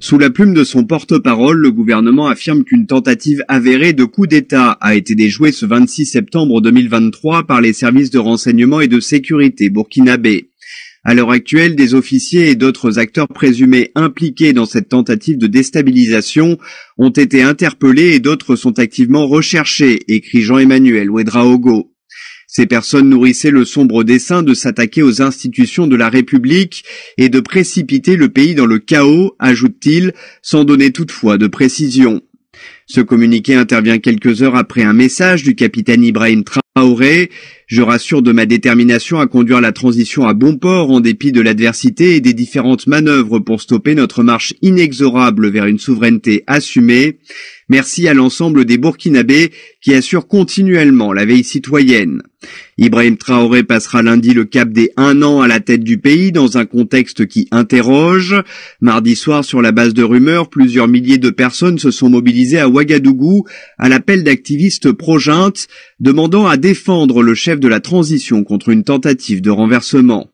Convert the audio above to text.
Sous la plume de son porte-parole, le gouvernement affirme qu'une tentative avérée de coup d'État a été déjouée ce 26 septembre 2023 par les services de renseignement et de sécurité burkinabé. À l'heure actuelle, des officiers et d'autres acteurs présumés impliqués dans cette tentative de déstabilisation ont été interpellés et d'autres sont activement recherchés, écrit Jean-Emmanuel Ouedraogo. Ces personnes nourrissaient le sombre dessein de s'attaquer aux institutions de la République et de précipiter le pays dans le chaos, ajoute-t-il, sans donner toutefois de précision. Ce communiqué intervient quelques heures après un message du capitaine Ibrahim Traoré. Je rassure de ma détermination à conduire la transition à bon port en dépit de l'adversité et des différentes manœuvres pour stopper notre marche inexorable vers une souveraineté assumée. Merci à l'ensemble des Burkinabés qui assurent continuellement la veille citoyenne. Ibrahim Traoré passera lundi le cap des un an à la tête du pays dans un contexte qui interroge. Mardi soir, sur la base de rumeurs, plusieurs milliers de personnes se sont mobilisées à Ouagadougou à l'appel d'activistes pro demandant à défendre le chef de la transition contre une tentative de renversement.